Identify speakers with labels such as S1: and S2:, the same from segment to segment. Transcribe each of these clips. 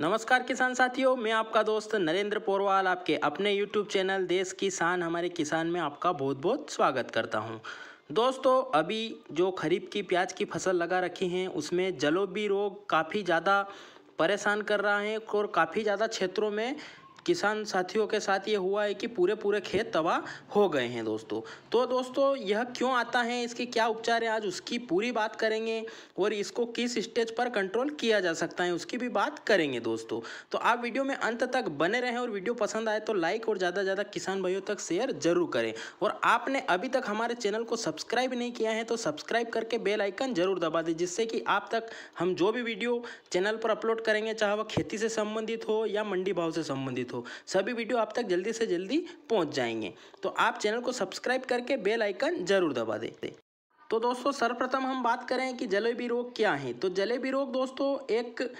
S1: नमस्कार किसान साथियों मैं आपका दोस्त नरेंद्र पोरवाल आपके अपने यूट्यूब चैनल देश की शान हमारे किसान में आपका बहुत बहुत स्वागत करता हूं दोस्तों अभी जो खरीफ की प्याज की फसल लगा रखी है उसमें जलोबी रोग काफ़ी ज़्यादा परेशान कर रहा है और काफ़ी ज़्यादा क्षेत्रों में किसान साथियों के साथ ये हुआ है कि पूरे पूरे खेत तबाह हो गए हैं दोस्तों तो दोस्तों यह क्यों आता है इसके क्या उपचार है आज उसकी पूरी बात करेंगे और इसको किस स्टेज पर कंट्रोल किया जा सकता है उसकी भी बात करेंगे दोस्तों तो आप वीडियो में अंत तक बने रहें और वीडियो पसंद आए तो लाइक और ज़्यादा ज़्यादा किसान भाइयों तक शेयर जरूर करें और आपने अभी तक हमारे चैनल को सब्सक्राइब नहीं किया है तो सब्सक्राइब करके बेल आइकन जरूर दबा दें जिससे कि आप तक हम जो भी वीडियो चैनल पर अपलोड करेंगे चाहे वह खेती से संबंधित हो या मंडी भाव से संबंधित हो हो सभी वीडियो आप तक जल्दी से जल्दी पहुँच जाएंगे तो आप चैनल को सब्सक्राइब करके बेल आइकन ज़रूर दबा देते तो दोस्तों सर्वप्रथम हम बात करें कि जलेबी रोग क्या है तो जलेबी रोग दोस्तों एक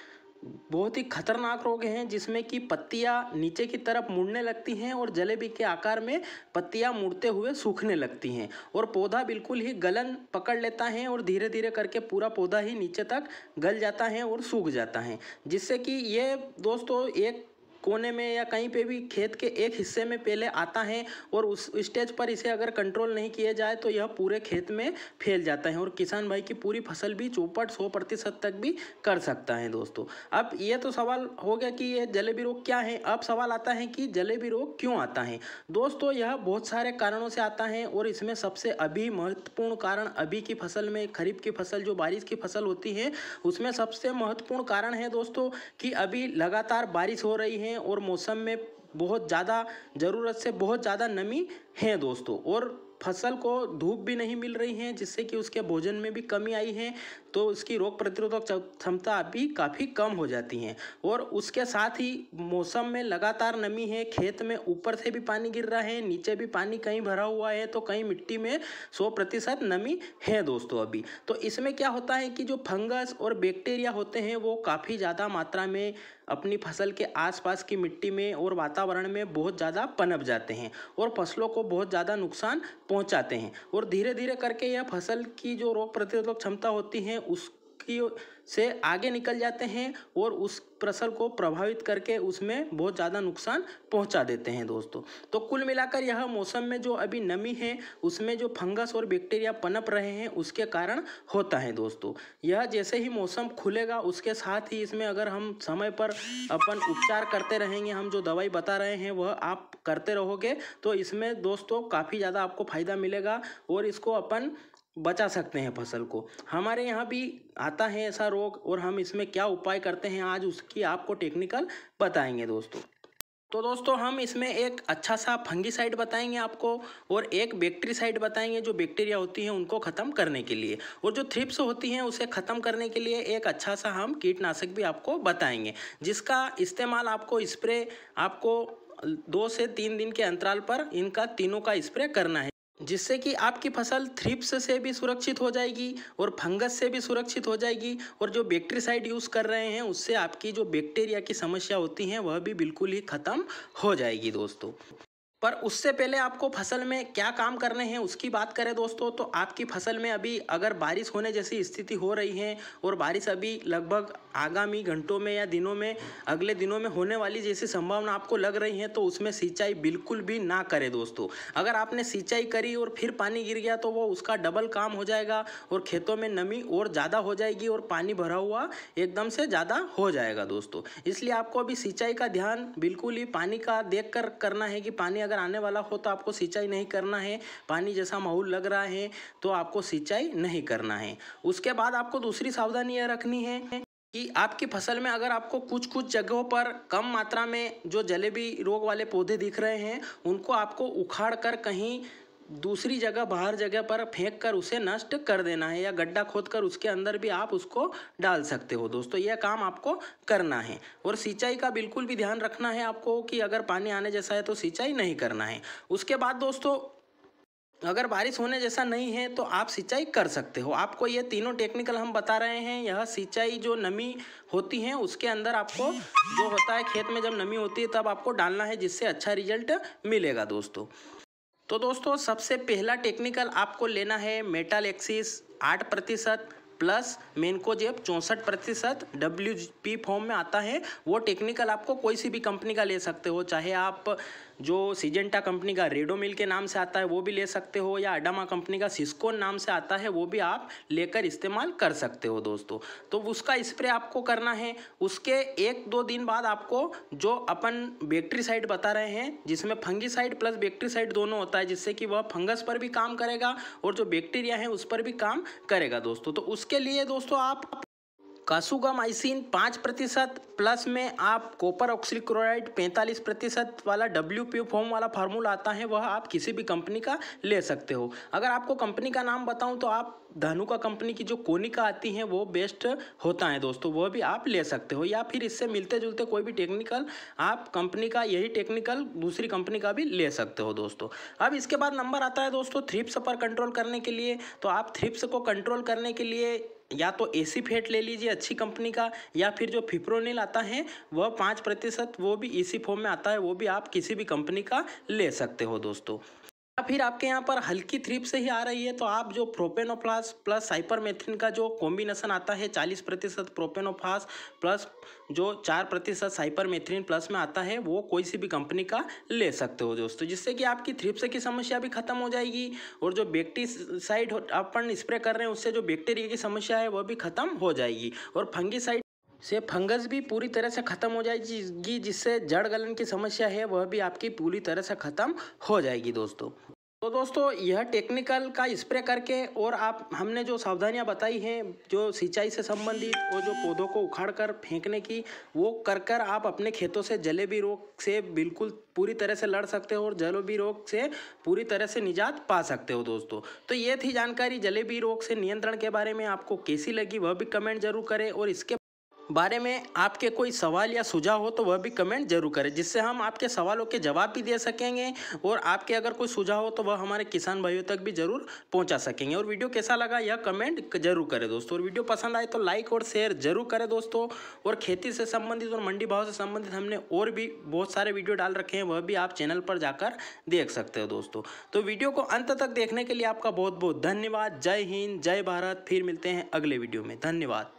S1: बहुत ही खतरनाक रोग हैं जिसमें कि पत्तियां नीचे की तरफ मुड़ने लगती हैं और जलेबी के आकार में पत्तियां मुड़ते हुए सूखने लगती हैं और पौधा बिल्कुल ही गलन पकड़ लेता है और धीरे धीरे करके पूरा पौधा ही नीचे तक गल जाता है और सूख जाता है जिससे कि ये दोस्तों एक कोने में या कहीं पे भी खेत के एक हिस्से में पहले आता है और उस स्टेज पर इसे अगर कंट्रोल नहीं किया जाए तो यह पूरे खेत में फैल जाता है और किसान भाई की पूरी फसल भी चौपट सौ प्रतिशत तक भी कर सकता है दोस्तों अब ये तो सवाल हो गया कि यह जलेबी रोग क्या है अब सवाल आता है कि जलेबी रोग क्यों आता है दोस्तों यह बहुत सारे कारणों से आता है और इसमें सबसे अभी महत्वपूर्ण कारण अभी की फसल में खरीफ की फसल जो बारिश की फसल होती है उसमें सबसे महत्वपूर्ण कारण है दोस्तों कि अभी लगातार बारिश हो रही है और मौसम में बहुत ज़्यादा ज़रूरत से बहुत ज़्यादा नमी हैं दोस्तों और फसल को धूप भी नहीं मिल रही है जिससे कि उसके भोजन में भी कमी आई है तो उसकी रोग प्रतिरोधक क्षमता भी काफ़ी कम हो जाती है और उसके साथ ही मौसम में लगातार नमी है खेत में ऊपर से भी पानी गिर रहा है नीचे भी पानी कहीं भरा हुआ है तो कहीं मिट्टी में सौ प्रतिशत नमी है दोस्तों अभी तो इसमें क्या होता है कि जो फंगस और बैक्टीरिया होते हैं वो काफ़ी ज़्यादा मात्रा में अपनी फसल के आसपास की मिट्टी में और वातावरण में बहुत ज़्यादा पनप जाते हैं और फसलों को बहुत ज़्यादा नुकसान पहुँचाते हैं और धीरे धीरे करके यह फसल की जो रोग प्रतिरोधक क्षमता होती है उसकी से आगे निकल जाते हैं और उस प्रसर को प्रभावित करके उसमें बहुत ज़्यादा नुकसान पहुंचा देते हैं दोस्तों तो कुल मिलाकर यह मौसम में जो अभी नमी है उसमें जो फंगस और बैक्टीरिया पनप रहे हैं उसके कारण होता है दोस्तों यह जैसे ही मौसम खुलेगा उसके साथ ही इसमें अगर हम समय पर अपन उपचार करते रहेंगे हम जो दवाई बता रहे हैं वह आप करते रहोगे तो इसमें दोस्तों काफ़ी ज़्यादा आपको फ़ायदा मिलेगा और इसको अपन बचा सकते हैं फसल को हमारे यहाँ भी आता है ऐसा रोग और हम इसमें क्या उपाय करते हैं आज उसकी आपको टेक्निकल बताएंगे दोस्तों तो दोस्तों हम इसमें एक अच्छा सा फंगीसाइड बताएंगे आपको और एक साइड बताएंगे जो बैक्टीरिया होती है उनको ख़त्म करने के लिए और जो थ्रिप्स होती हैं उसे ख़त्म करने के लिए एक अच्छा सा हम कीटनाशक भी आपको बताएंगे जिसका इस्तेमाल आपको स्प्रे आपको दो से तीन दिन के अंतराल पर इनका तीनों का स्प्रे करना है जिससे कि आपकी फसल थ्रिप्स से भी सुरक्षित हो जाएगी और फंगस से भी सुरक्षित हो जाएगी और जो बैक्टीसाइड यूज़ कर रहे हैं उससे आपकी जो बैक्टीरिया की समस्या होती है वह भी बिल्कुल ही ख़त्म हो जाएगी दोस्तों पर उससे पहले आपको फसल में क्या काम करने हैं उसकी बात करें दोस्तों तो आपकी फसल में अभी अगर बारिश होने जैसी स्थिति हो रही है और बारिश अभी लगभग आगामी घंटों में या दिनों में अगले दिनों में होने वाली जैसी संभावना आपको लग रही है तो उसमें सिंचाई बिल्कुल भी ना करें दोस्तों अगर आपने सिंचाई करी और फिर पानी गिर गया तो वो उसका डबल काम हो जाएगा और खेतों में नमी और ज़्यादा हो जाएगी और पानी भरा हुआ एकदम से ज़्यादा हो जाएगा दोस्तों इसलिए आपको अभी सिंचाई का ध्यान बिल्कुल ही पानी का देख कर करना है कि पानी अगर आने वाला हो तो आपको सिंचाई नहीं करना है पानी जैसा माहौल लग रहा है तो आपको सिंचाई नहीं करना है उसके बाद आपको दूसरी सावधानी यह रखनी है कि आपकी फसल में अगर आपको कुछ कुछ जगहों पर कम मात्रा में जो जलेबी रोग वाले पौधे दिख रहे हैं उनको आपको उखाड़ कर कहीं दूसरी जगह बाहर जगह पर फेंक कर उसे नष्ट कर देना है या गड्ढा खोद कर उसके अंदर भी आप उसको डाल सकते हो दोस्तों यह काम आपको करना है और सिंचाई का बिल्कुल भी ध्यान रखना है आपको कि अगर पानी आने जैसा है तो सिंचाई नहीं करना है उसके बाद दोस्तों अगर बारिश होने जैसा नहीं है तो आप सिंचाई कर सकते हो आपको ये तीनों टेक्निकल हम बता रहे हैं यह सिंचाई जो नमी होती है उसके अंदर आपको जो होता है खेत में जब नमी होती है तब आपको डालना है जिससे अच्छा रिजल्ट मिलेगा दोस्तों तो दोस्तों सबसे पहला टेक्निकल आपको लेना है मेटल एक्सिस आठ प्रतिशत प्लस मेनको जेब चौंसठ प्रतिशत डब्ल्यू पी फॉर्म में आता है वो टेक्निकल आपको कोई सी भी कंपनी का ले सकते हो चाहे आप जो सीजेंटा कंपनी का रेडो मिल के नाम से आता है वो भी ले सकते हो या अडामा कंपनी का सिस्कोन नाम से आता है वो भी आप लेकर इस्तेमाल कर सकते हो दोस्तों तो उसका स्प्रे आपको करना है उसके एक दो दिन बाद आपको जो अपन बैक्ट्रीसाइड बता रहे हैं जिसमें फंगीसाइड प्लस बैक्ट्रीसाइड दोनों होता है जिससे कि वह फंगस पर भी काम करेगा और जो बैक्टीरिया है उस पर भी काम करेगा दोस्तों तो उसके लिए दोस्तों आप आइसिन पाँच प्रतिशत प्लस में आप कॉपर ऑक्सीक्लोराइड पैंतालीस प्रतिशत वाला डब्ल्यू पी फॉर्म वाला फार्मूला आता है वह आप किसी भी कंपनी का ले सकते हो अगर आपको कंपनी का नाम बताऊं तो आप धनुका कंपनी की जो कोनिका आती है वो बेस्ट होता है दोस्तों वह भी आप ले सकते हो या फिर इससे मिलते जुलते कोई भी टेक्निकल आप कंपनी का यही टेक्निकल दूसरी कंपनी का भी ले सकते हो दोस्तों अब इसके बाद नंबर आता है दोस्तों थ्रिप्स पर कंट्रोल करने के लिए तो आप थ्रिप्स को कंट्रोल करने के लिए या तो ए सी फेट ले लीजिए अच्छी कंपनी का या फिर जो फिप्रोनिल आता है वह पाँच प्रतिशत वो भी इसी e फॉर्म में आता है वो भी आप किसी भी कंपनी का ले सकते हो दोस्तों या फिर आपके यहाँ पर हल्की थ्रिप से ही आ रही है तो आप जो प्रोपेनोफ्लास प्लस साइपरमेथ्रिन का जो कॉम्बिनेशन आता है चालीस प्रतिशत प्रोपेनोफ्लास प्लस जो चार प्रतिशत साइपरमेथ्रिन प्लस में आता है वो कोई सी भी कंपनी का ले सकते हो दोस्तों जिससे कि आपकी थ्रिप्स की समस्या भी खत्म हो जाएगी और जो बैक्टीसाइड अपन स्प्रे कर रहे हैं उससे जो बैक्टीरिया की समस्या है वह भी खत्म हो जाएगी और फंगी से फंगस भी पूरी तरह से ख़त्म हो जाएगी जिससे जड़ गलन की समस्या है वह भी आपकी पूरी तरह से ख़त्म हो जाएगी दोस्तों तो दोस्तों यह टेक्निकल का स्प्रे करके और आप हमने जो सावधानियां बताई हैं जो सिंचाई से संबंधित और जो पौधों को उखाड़ कर फेंकने की वो कर कर आप अपने खेतों से जलेबी रोग से बिल्कुल पूरी तरह से लड़ सकते हो और जलेबी रोग से पूरी तरह से निजात पा सकते हो दोस्तों तो ये थी जानकारी जलेबी रोग से नियंत्रण के बारे में आपको कैसी लगी वह भी कमेंट जरूर करें और इसके बारे में आपके कोई सवाल या सुझाव हो तो वह भी कमेंट जरूर करें जिससे हम आपके सवालों के जवाब भी दे सकेंगे और आपके अगर कोई सुझाव हो तो वह हमारे किसान भाइयों तक भी जरूर पहुंचा सकेंगे और वीडियो कैसा लगा यह कमेंट जरूर करें दोस्तों और वीडियो पसंद आए तो लाइक और शेयर जरूर करें दोस्तों और खेती से संबंधित और मंडी भाव से संबंधित हमने और भी बहुत सारे वीडियो डाल रखे हैं वह भी आप चैनल पर जाकर देख सकते हो दोस्तों तो वीडियो को अंत तक देखने के लिए आपका बहुत बहुत धन्यवाद जय हिंद जय भारत फिर मिलते हैं अगले वीडियो में धन्यवाद